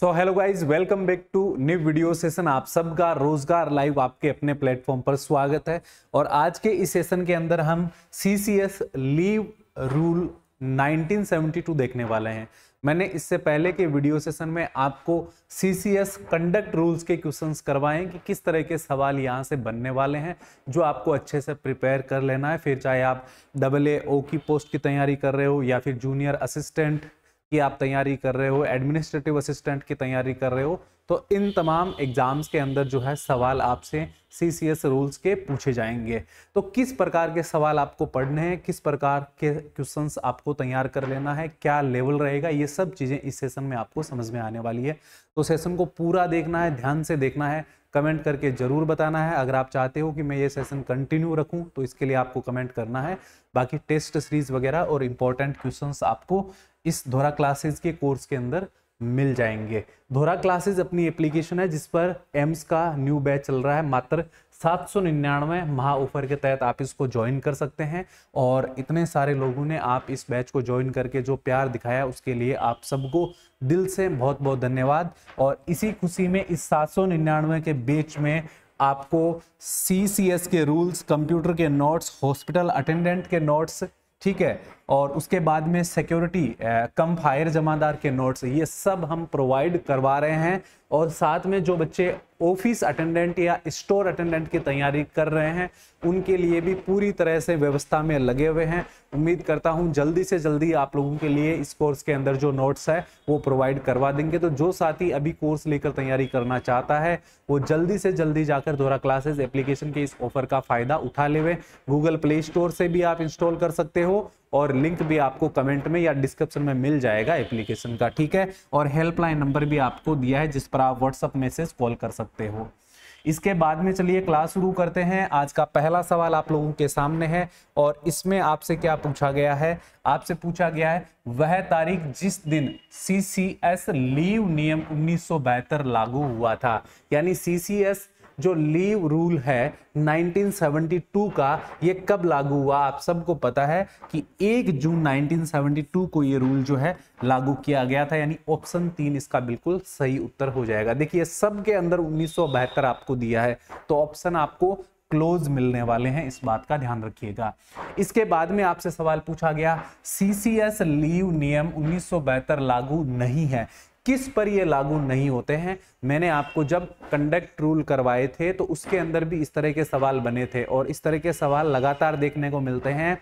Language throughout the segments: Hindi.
so hello guys welcome back to new video session आप सबका रोजगार लाइव आपके अपने प्लेटफॉर्म पर स्वागत है और आज के इस सेशन के अंदर हम C C S leave rule 1972 देखने वाले हैं मैंने इससे पहले के वीडियो सेशन में आपको C C S conduct rules के क्वेश्चंस करवाए कि किस तरह के सवाल यहाँ से बनने वाले हैं जो आपको अच्छे से प्रिपेयर कर लेना है फिर चाहे आप डबल ए ओ की पोस्ट की तैयारी कर रहे हो या फिर जूनियर असिस्टेंट की आप तैयारी कर रहे हो एडमिनिस्ट्रेटिव असिस्टेंट की तैयारी कर रहे हो तो इन तमाम एग्जाम्स के अंदर जो है सवाल आपसे सी सी एस रूल्स के पूछे जाएंगे तो किस प्रकार के सवाल आपको पढ़ने हैं किस प्रकार के क्वेश्चंस आपको तैयार कर लेना है क्या लेवल रहेगा ये सब चीज़ें इस सेशन में आपको समझ में आने वाली है तो सेशन को पूरा देखना है ध्यान से देखना है कमेंट करके ज़रूर बताना है अगर आप चाहते हो कि मैं ये सेशन कंटिन्यू रखूँ तो इसके लिए आपको कमेंट करना है बाकी टेस्ट सीरीज़ वगैरह और इम्पोर्टेंट क्वेश्चन आपको इस धोरा क्लासेस के कोर्स के अंदर मिल जाएंगे धोरा क्लासेस अपनी एप्लीकेशन है जिस पर एम्स का न्यू बैच चल रहा है मात्र सात सौ निन्यानवे महा ऑफर के तहत आप इसको ज्वाइन कर सकते हैं और इतने सारे लोगों ने आप इस बैच को ज्वाइन करके जो प्यार दिखाया उसके लिए आप सबको दिल से बहुत बहुत धन्यवाद और इसी खुशी में इस सात सौ निन्यानवे के बेच में आपको सी के रूल्स कंप्यूटर के नोट्स हॉस्पिटल अटेंडेंट के नोट्स ठीक है और उसके बाद में सिक्योरिटी कम फायर जमादार के नोट्स ये सब हम प्रोवाइड करवा रहे हैं और साथ में जो बच्चे ऑफिस अटेंडेंट या स्टोर अटेंडेंट की तैयारी कर रहे हैं उनके लिए भी पूरी तरह से व्यवस्था में लगे हुए हैं उम्मीद करता हूं जल्दी से जल्दी आप लोगों के लिए इस कोर्स के अंदर जो नोट्स है वो प्रोवाइड करवा देंगे तो जो साथी अभी कोर्स लेकर तैयारी करना चाहता है वो जल्दी से जल्दी जाकर दोहरा क्लासेज एप्लीकेशन के इस ऑफर का फ़ायदा उठा ले गूगल प्ले स्टोर से भी आप इंस्टॉल कर सकते हो और लिंक भी आपको कमेंट में या डिस्क्रिप्शन में मिल जाएगा एप्लीकेशन का ठीक है और हेल्पलाइन नंबर भी आपको दिया है जिस पर आप व्हाट्सअप मैसेज कॉल कर सकते हो इसके बाद में चलिए क्लास शुरू करते हैं आज का पहला सवाल आप लोगों के सामने है और इसमें आपसे क्या पूछा गया है आपसे पूछा गया है वह तारीख जिस दिन सी लीव नियम उन्नीस लागू हुआ था यानी सी जो लीव रूल है 1972 का ये कब लागू हुआ आप सबको पता है कि 1 जून 1972 को ये रूल जो है लागू किया गया था यानी ऑप्शन तीन इसका बिल्कुल सही उत्तर हो जाएगा देखिए सबके अंदर उन्नीस आपको दिया है तो ऑप्शन आपको क्लोज मिलने वाले हैं इस बात का ध्यान रखिएगा इसके बाद में आपसे सवाल पूछा गया सीसीएस लीव नियम उन्नीस लागू नहीं है किस पर ये लागू नहीं होते हैं मैंने आपको जब कंडक्ट रूल करवाए थे तो उसके अंदर भी इस तरह के सवाल बने थे और इस तरह के सवाल लगातार देखने को मिलते हैं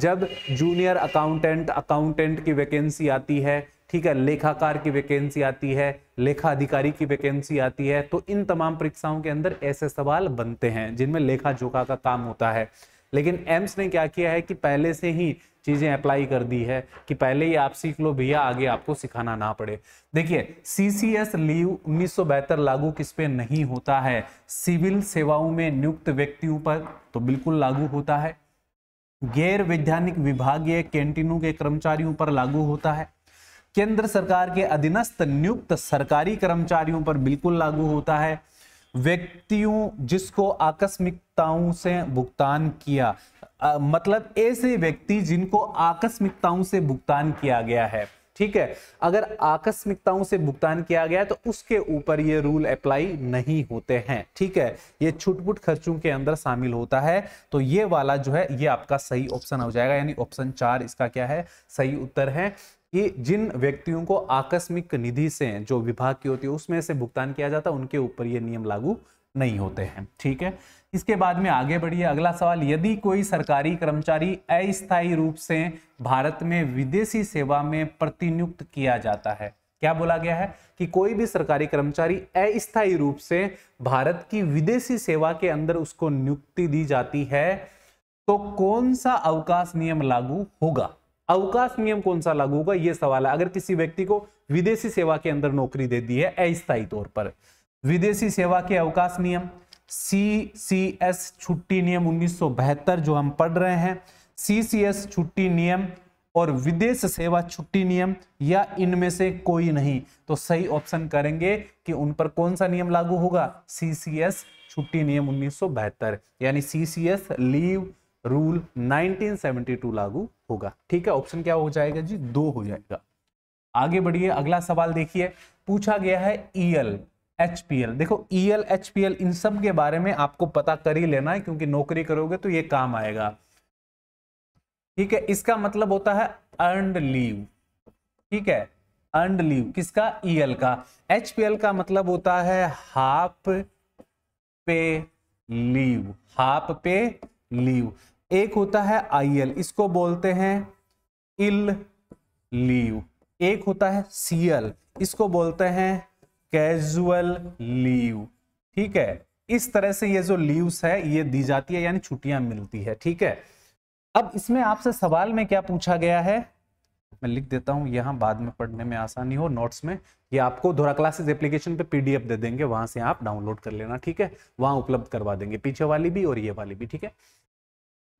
जब जूनियर अकाउंटेंट अकाउंटेंट की वैकेंसी आती है ठीक है लेखाकार की वैकेंसी आती है लेखा अधिकारी की वैकेंसी आती है तो इन तमाम परीक्षाओं के अंदर ऐसे सवाल बनते हैं जिनमें लेखा जोखा का काम होता है लेकिन एम्स ने क्या किया है कि पहले से ही चीज़ें अप्लाई कर दी है कि पहले ही आप सीख लो भैया आगे आपको सिखाना ना पड़े देखिए सीसीएस लीव उन्नीस लागू किस पे नहीं होता है सिविल सेवाओं में नियुक्त व्यक्तियों पर तो बिल्कुल लागू होता है गैर वैधानिक विभागीय कैंटीनों के कर्मचारियों पर लागू होता है केंद्र सरकार के अधीनस्थ नियुक्त सरकारी कर्मचारियों पर बिल्कुल लागू होता है व्यक्तियों जिसको आकस्मिकताओं से भुगतान किया आ, मतलब ऐसे व्यक्ति जिनको आकस्मिकताओं से भुगतान किया गया है ठीक है अगर आकस्मिकताओं से भुगतान किया गया तो उसके ऊपर ये रूल अप्लाई नहीं होते हैं ठीक है ये छुटपुट खर्चों के अंदर शामिल होता है तो ये वाला जो है ये आपका सही ऑप्शन हो जाएगा यानी ऑप्शन चार इसका क्या है सही उत्तर है कि जिन व्यक्तियों को आकस्मिक निधि से जो विभाग की होती है उसमें से भुगतान किया जाता है उनके ऊपर ये नियम लागू नहीं होते हैं ठीक है इसके बाद में आगे बढ़िए अगला सवाल यदि कोई सरकारी कर्मचारी अस्थायी रूप से भारत में विदेशी सेवा में प्रतिनियुक्त किया जाता है क्या बोला गया है कि कोई भी सरकारी कर्मचारी अस्थायी रूप से भारत की विदेशी सेवा के अंदर उसको नियुक्ति दी जाती है तो कौन सा अवकाश नियम लागू होगा अवकाश नियम कौन सा लागू होगा यह सवाल है अगर किसी व्यक्ति को विदेशी सेवा के अंदर नौकरी दे दी है अस्थायी तौर पर विदेशी सेवा के अवकाश नियम सी सी एस छुट्टी नियम उन्नीस जो हम पढ़ रहे हैं सी सी एस छुट्टी नियम और विदेश सेवा छुट्टी नियम या इनमें से कोई नहीं तो सही ऑप्शन करेंगे कि उन पर कौन सा नियम लागू होगा सी सी एस छुट्टी नियम उन्नीस यानी C C S leave rule 1972 लागू होगा ठीक है ऑप्शन क्या हो जाएगा जी दो हो जाएगा आगे बढ़िए अगला सवाल देखिए पूछा गया है ईएल e एचपीएल देखो ईएल e एचपीएल इन सब के बारे में आपको पता कर ही लेना है क्योंकि नौकरी करोगे तो ये काम आएगा ठीक है इसका मतलब होता है अर्ड लीव ठीक है अर्नड लीव किसका ईएल e का एचपीएल का मतलब होता है हाफ पे लीव हाफ पे लीव एक होता है आईएल इसको बोलते हैं इल लीव एक होता है सीएल इसको बोलते हैं कैजुअल लीव ठीक है इस तरह से ये जो लीव्स है ये दी जाती है यानी छुट्टियां मिलती है ठीक है अब इसमें आपसे सवाल में क्या पूछा गया है मैं लिख देता हूं यहां बाद में पढ़ने में आसानी हो नोट्स में ये आपको धोरा क्लासेस एप्लीकेशन पे पीडीएफ दे देंगे वहां से आप डाउनलोड कर लेना ठीक है वहां उपलब्ध करवा देंगे पीछे वाली भी और ये वाली भी ठीक है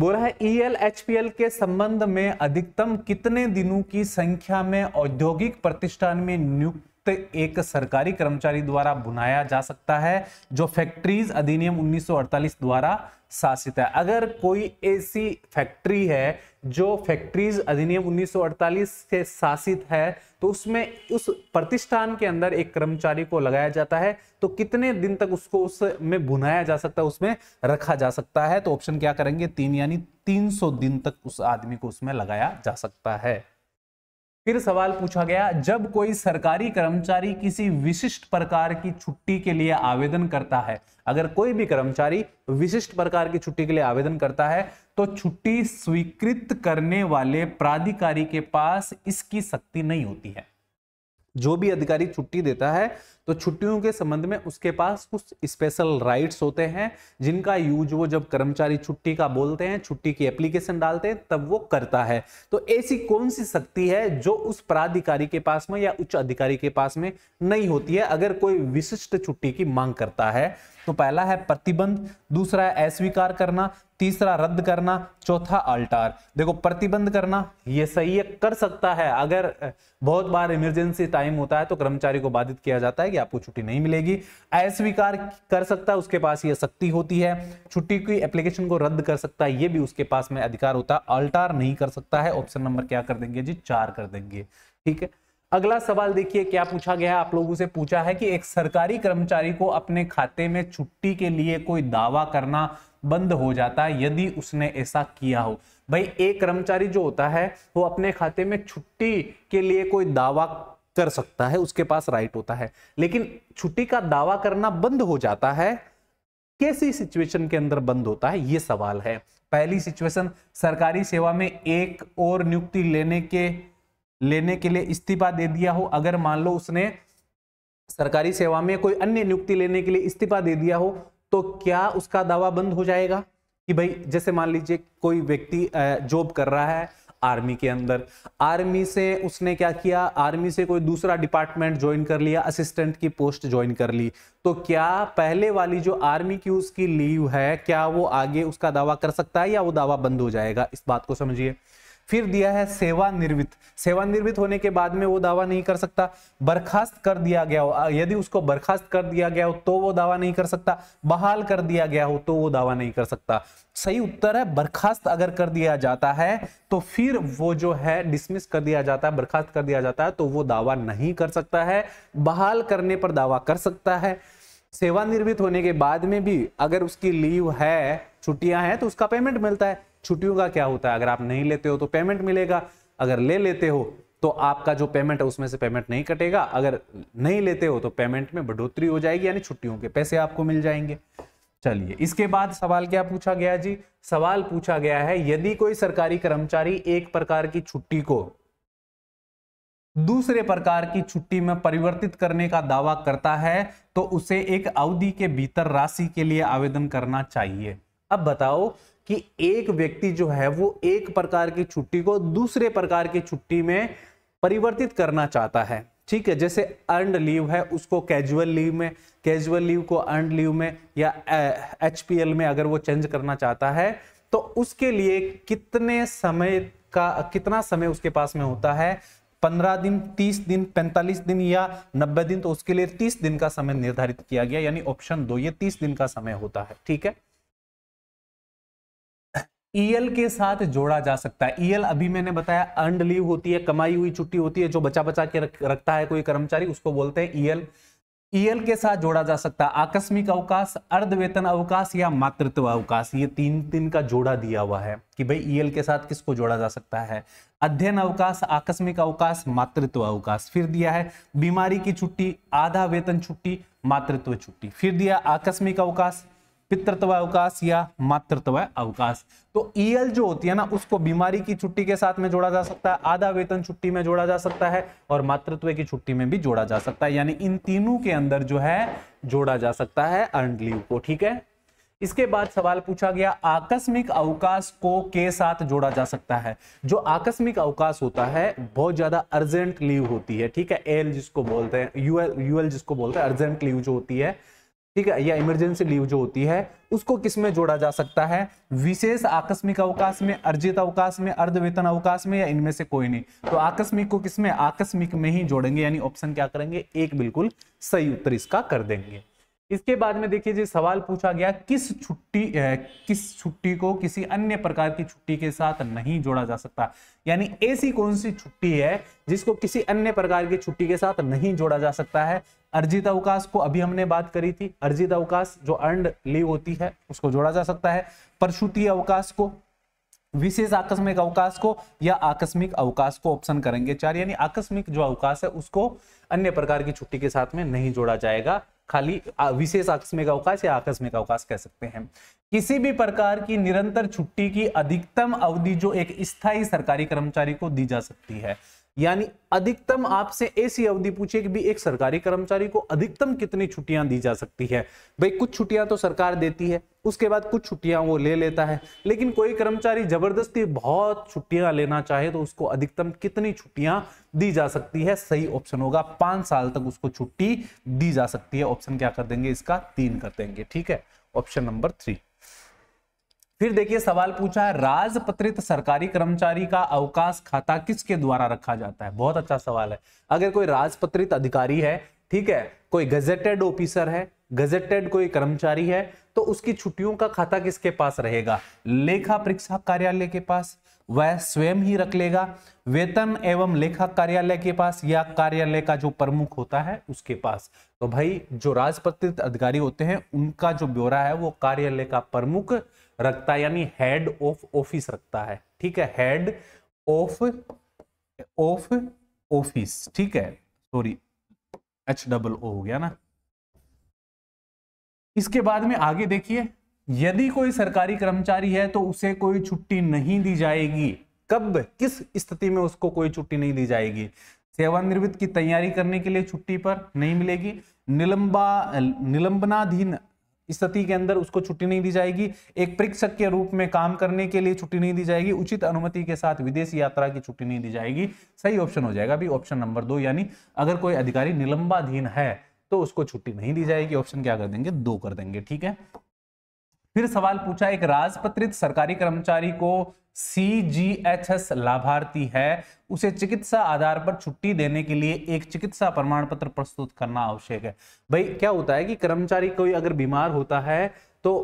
बोला है ईएलएचपीएल e के संबंध में अधिकतम कितने दिनों की संख्या में औद्योगिक प्रतिष्ठान में नियुक्त एक सरकारी कर्मचारी द्वारा बुनाया जा सकता है जो फैक्ट्रीज अधिनियम 1948 द्वारा शासित है अगर कोई ऐसी फैक्ट्री है जो फैक्ट्रीज अधिनियम 1948 से शासित है तो उसमें उस प्रतिष्ठान के अंदर एक कर्मचारी को लगाया जाता है तो कितने दिन तक उसको उसमें बुनाया जा सकता है उसमें रखा जा सकता है तो ऑप्शन क्या करेंगे तीन यानी सौ दिन तक उस आदमी को उसमें लगाया जा सकता है फिर सवाल पूछा गया जब कोई सरकारी कर्मचारी किसी विशिष्ट प्रकार की छुट्टी के लिए आवेदन करता है अगर कोई भी कर्मचारी विशिष्ट प्रकार की छुट्टी के लिए आवेदन करता है तो छुट्टी स्वीकृत करने वाले प्राधिकारी के पास इसकी शक्ति नहीं होती है जो भी अधिकारी छुट्टी देता है तो छुट्टियों के संबंध में उसके पास कुछ स्पेशल राइट्स होते हैं जिनका यूज वो जब कर्मचारी छुट्टी का बोलते हैं छुट्टी की एप्लीकेशन डालते हैं तब वो करता है तो ऐसी कौन सी शक्ति है जो उस प्राधिकारी के पास में या उच्च अधिकारी के पास में नहीं होती है अगर कोई विशिष्ट छुट्टी की मांग करता है तो पहला है प्रतिबंध दूसरा है अस्वीकार करना तीसरा रद्द करना चौथा अल्टार देखो प्रतिबंध करना ये सही है कर सकता है अगर बहुत बार इमरजेंसी टाइम होता है तो कर्मचारी को बाधित किया जाता है कि आपको छुट्टी नहीं मिलेगी अस्वीकार कर सकता है उसके पास ये शक्ति होती है छुट्टी की एप्लीकेशन को रद्द कर सकता है ये भी उसके पास में अधिकार होता है अल्टार नहीं कर सकता है ऑप्शन नंबर क्या कर देंगे जी चार कर देंगे ठीक है अगला सवाल देखिए क्या पूछा गया है आप लोगों से पूछा है कि एक सरकारी कर्मचारी को अपने खाते में छुट्टी के लिए कोई दावा करना बंद हो जाता है यदि उसने ऐसा किया हो भाई एक कर्मचारी जो होता है वो अपने खाते में छुट्टी के लिए कोई दावा कर सकता है उसके पास राइट होता है लेकिन छुट्टी का दावा करना बंद हो जाता है कैसी सिचुएशन के अंदर बंद होता है ये सवाल है पहली सिचुएशन सरकारी सेवा में एक और नियुक्ति लेने के लेने के लिए इस्तीफा दे दिया हो अगर मान लो उसने सरकारी सेवा में कोई अन्य नियुक्ति लेने के लिए इस्तीफा दे दिया हो तो क्या उसका दावा बंद हो जाएगा कि भाई जैसे मान लीजिए कोई व्यक्ति जॉब कर रहा है आर्मी के अंदर आर्मी से उसने क्या किया आर्मी से कोई दूसरा डिपार्टमेंट ज्वाइन कर लिया असिस्टेंट की पोस्ट ज्वाइन कर ली तो क्या पहले वाली जो आर्मी की उसकी लीव है क्या वो आगे उसका दावा कर सकता है या वो दावा बंद हो जाएगा इस बात को समझिए फिर दिया है सेवानिर्वृत सेवानिवृत्त होने के बाद में वो दावा नहीं कर सकता बर्खास्त कर दिया गया हो यदि उसको बर्खास्त कर दिया गया हो तो वो दावा नहीं कर सकता बहाल कर दिया गया हो तो वो दावा नहीं कर सकता सही उत्तर है बर्खास्त अगर कर दिया जाता है तो फिर वो जो है डिसमिस कर दिया जाता है बर्खास्त कर दिया जाता है तो वो दावा नहीं कर सकता है बहाल करने पर दावा कर सकता है सेवानिवृत्त होने के बाद में भी अगर उसकी लीव है छुट्टियां हैं तो उसका पेमेंट मिलता है छुट्टियों का क्या होता है अगर आप नहीं लेते हो तो पेमेंट मिलेगा अगर ले लेते हो तो आपका जो पेमेंट है उसमें से पेमेंट नहीं कटेगा अगर नहीं लेते हो तो पेमेंट में बढ़ोतरी हो जाएगी यानी छुट्टियों के पैसे आपको मिल जाएंगे चलिए इसके बाद सवाल क्या पूछा गया जी सवाल पूछा गया है यदि कोई सरकारी कर्मचारी एक प्रकार की छुट्टी को दूसरे प्रकार की छुट्टी में परिवर्तित करने का दावा करता है तो उसे एक अवधि के भीतर राशि के लिए आवेदन करना चाहिए अब बताओ कि एक व्यक्ति जो है वो एक प्रकार की छुट्टी को दूसरे प्रकार की छुट्टी में परिवर्तित करना चाहता है ठीक है जैसे अर्नड लीव है उसको कैजुअल लीव में कैजुअल लीव को अर्नड लीव में या एच में अगर वो चेंज करना चाहता है तो उसके लिए कितने समय का कितना समय उसके पास में होता है पंद्रह दिन तीस दिन पैंतालीस दिन या नब्बे दिन तो उसके लिए तीस दिन का समय निर्धारित किया गया यानी ऑप्शन दो ये तीस दिन का समय होता है ठीक है ईएल e के साथ जोड़ा जा सकता है ईएल e अभी मैंने बताया अर्ड लीव होती है कमाई हुई छुट्टी होती है जो बचा बचा के रख, रखता है कोई कर्मचारी उसको बोलते हैं ईएल e ईएल के साथ जोड़ा जा सकता है आकस्मिक अवकाश अर्ध वेतन अवकाश या मातृत्व अवकाश ये तीन दिन का जोड़ा दिया हुआ है कि भाई ईएल के साथ किसको जोड़ा जा सकता है अध्ययन अवकाश आकस्मिक अवकाश मातृत्व अवकाश फिर दिया है बीमारी की छुट्टी आधा वेतन छुट्टी मातृत्व छुट्टी फिर दिया आकस्मिक अवकाश पितृत्व अवकाश या मातृत्व अवकाश तो ईएल e जो होती है ना उसको बीमारी की छुट्टी के साथ में जोड़ा जा सकता है आधा वेतन छुट्टी में जोड़ा जा सकता है और मातृत्व की छुट्टी में भी जोड़ा जा सकता है यानी इन तीनों के अंदर जो है जोड़ा जा सकता है अर्न लीव को ठीक है इसके बाद सवाल पूछा गया आकस्मिक अवकाश को के साथ जोड़ा जा सकता है जो आकस्मिक अवकाश होता है बहुत ज्यादा अर्जेंट लीव होती है ठीक है एल जिसको बोलते हैं यूएल यूएल जिसको बोलते हैं अर्जेंट लीव जो होती है ठीक है या इमरजेंसी लीव जो होती है उसको किस में जोड़ा जा सकता है विशेष आकस्मिक अवकाश में अर्जित अवकाश में अर्धवेतन अवकाश में या इनमें से कोई नहीं तो आकस्मिक को किसमें आकस्मिक में ही जोड़ेंगे यानी ऑप्शन क्या करेंगे एक बिल्कुल सही उत्तर इसका कर देंगे इसके बाद में देखिए जी सवाल पूछा गया किस छुट्टी किस छुट्टी को किसी अन्य प्रकार की छुट्टी के साथ नहीं जोड़ा जा सकता यानी ऐसी कौन सी छुट्टी है जिसको किसी अन्य प्रकार की छुट्टी के साथ नहीं जोड़ा जा सकता है अर्जित अवकाश को अभी हमने बात करी थी अर्जित अवकाश जो अर्ड लीव होती है उसको जोड़ा जा सकता है परसुति अवकाश को विशेष आकस्मिक अवकाश को या आकस्मिक अवकाश को ऑप्शन करेंगे चार यानी आकस्मिक जो अवकाश है उसको अन्य प्रकार की छुट्टी के साथ में नहीं जोड़ा जाएगा खाली विशेष आकस्मिक अवकाश या आकस्मिक अवकाश कह सकते हैं किसी भी प्रकार की निरंतर छुट्टी की अधिकतम अवधि जो एक स्थायी सरकारी कर्मचारी को दी जा सकती है यानी अधिकतम आपसे ऐसी अवधि पूछे कि भी एक सरकारी कर्मचारी को अधिकतम कितनी छुट्टियां दी जा सकती है भाई कुछ छुट्टियां तो सरकार देती है उसके बाद कुछ छुट्टियां वो ले लेता है लेकिन कोई कर्मचारी जबरदस्ती बहुत छुट्टियां लेना चाहे तो उसको अधिकतम कितनी छुट्टियां दी जा सकती है सही ऑप्शन होगा पांच साल तक उसको छुट्टी दी जा सकती है ऑप्शन क्या कर देंगे इसका तीन कर देंगे ठीक है ऑप्शन नंबर थ्री फिर देखिए सवाल पूछा है राजपत्रित सरकारी कर्मचारी का अवकाश खाता किसके द्वारा रखा जाता है बहुत अच्छा सवाल है अगर कोई राजपत्रित अधिकारी है ठीक है कोई गजेटेड ऑफिसर है गजेटेड कोई कर्मचारी है तो उसकी छुट्टियों का खाता किसके पास रहेगा लेखा परीक्षा कार्यालय के पास वह स्वयं ही रख लेगा वेतन एवं लेखा कार्यालय के पास या कार्यालय का जो प्रमुख होता है उसके पास तो भाई जो राजपत्रित अधिकारी होते हैं उनका जो ब्यौरा है वो कार्यालय का प्रमुख रखता है यानी हेड ऑफ ऑफिस रखता है ठीक है हेड ऑफ ऑफ ऑफिस ठीक है सॉरी एच डबल ओ हो गया ना इसके बाद में आगे देखिए यदि कोई सरकारी कर्मचारी है तो उसे कोई छुट्टी नहीं दी जाएगी कब किस स्थिति में उसको कोई छुट्टी नहीं दी जाएगी सेवानिवृत्त की तैयारी करने के लिए छुट्टी पर नहीं मिलेगी निलंबा निलंबनाधीन स्थिति के अंदर उसको छुट्टी नहीं दी जाएगी एक परीक्षक के रूप में काम करने के लिए छुट्टी नहीं दी जाएगी उचित अनुमति के साथ विदेश यात्रा की छुट्टी नहीं दी जाएगी सही ऑप्शन हो जाएगा अभी ऑप्शन नंबर दो यानी अगर कोई अधिकारी निलंबाधीन है तो उसको छुट्टी नहीं दी जाएगी ऑप्शन क्या कर देंगे दो कर देंगे ठीक है फिर सवाल पूछा एक राजपत्रित सरकारी कर्मचारी को सी जी एच एस लाभार्थी है उसे चिकित्सा आधार पर छुट्टी देने के लिए एक चिकित्सा प्रमाण पत्र प्रस्तुत करना आवश्यक है भाई क्या होता है कि कर्मचारी कोई अगर बीमार होता है तो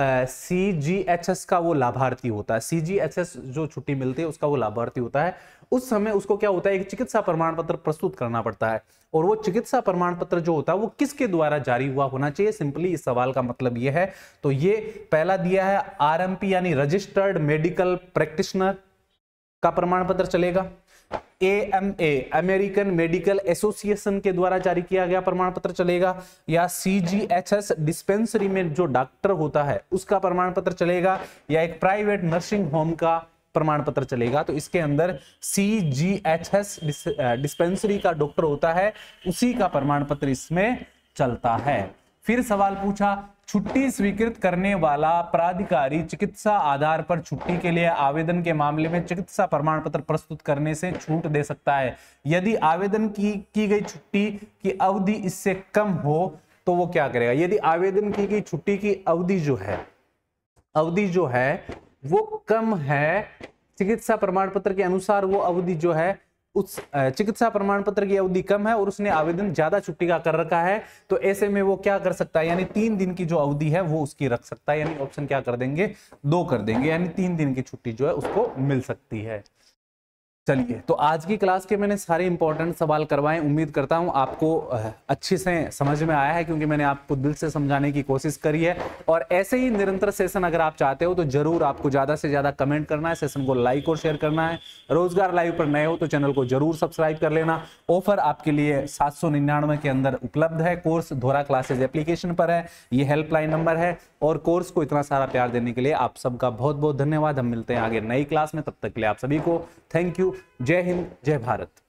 सी जी एच एस का वो लाभार्थी होता है सी जी एच एस जो छुट्टी मिलती है उसका वो लाभार्थी होता है उस समय उसको क्या होता है एक चिकित्सा प्रमाण पत्र प्रस्तुत करना पड़ता है और वो चिकित्सा प्रमाण पत्र जो होता है वो किसके द्वारा जारी हुआ होना चाहिए सिंपली इस सवाल का मतलब ये है तो ये पहला दिया है पी यानी रजिस्टर्ड मेडिकल प्रैक्टिशनर का प्रमाण पत्र चलेगा ए अमेरिकन मेडिकल एसोसिएशन के द्वारा जारी किया गया प्रमाण पत्र चलेगा या C G H S dispensary में जो डॉक्टर होता है उसका प्रमाण पत्र चलेगा या एक प्राइवेट नर्सिंग होम का प्रमाण पत्र चलेगा तो इसके अंदर C G H S dispensary का डॉक्टर होता है उसी का प्रमाण पत्र इसमें चलता है फिर सवाल पूछा छुट्टी स्वीकृत करने वाला प्राधिकारी चिकित्सा आधार पर छुट्टी के लिए आवेदन के मामले में चिकित्सा प्रमाण पत्र प्रस्तुत करने से छूट दे सकता है यदि आवेदन की की गई छुट्टी की अवधि इससे कम हो तो वो क्या करेगा यदि आवेदन की गई छुट्टी की अवधि जो है अवधि जो है वो कम है चिकित्सा प्रमाण पत्र के अनुसार वो अवधि जो है उस चिकित्सा प्रमाण पत्र की अवधि कम है और उसने आवेदन ज्यादा छुट्टी का कर रखा है तो ऐसे में वो क्या कर सकता है यानी तीन दिन की जो अवधि है वो उसकी रख सकता है यानी ऑप्शन क्या कर देंगे दो कर देंगे यानी तीन दिन की छुट्टी जो है उसको मिल सकती है चलिए तो आज की क्लास के मैंने सारे इंपॉर्टेंट सवाल करवाए उम्मीद करता हूं आपको अच्छे से समझ में आया है क्योंकि मैंने आपको दिल से समझाने की कोशिश करी है और ऐसे ही निरंतर सेशन अगर आप चाहते हो तो जरूर आपको ज्यादा से ज्यादा कमेंट करना है सेशन को लाइक और शेयर करना है रोजगार लाइव पर नए हो तो चैनल को जरूर सब्सक्राइब कर लेना ऑफर आपके लिए सात के अंदर उपलब्ध है कोर्स धोरा क्लासेज एप्लीकेशन पर है ये हेल्पलाइन नंबर है और कोर्स को इतना सारा प्यार देने के लिए आप सबका बहुत बहुत धन्यवाद हम मिलते हैं आगे नई क्लास में तब तक के लिए आप सभी को थैंक यू जय हिंद जय भारत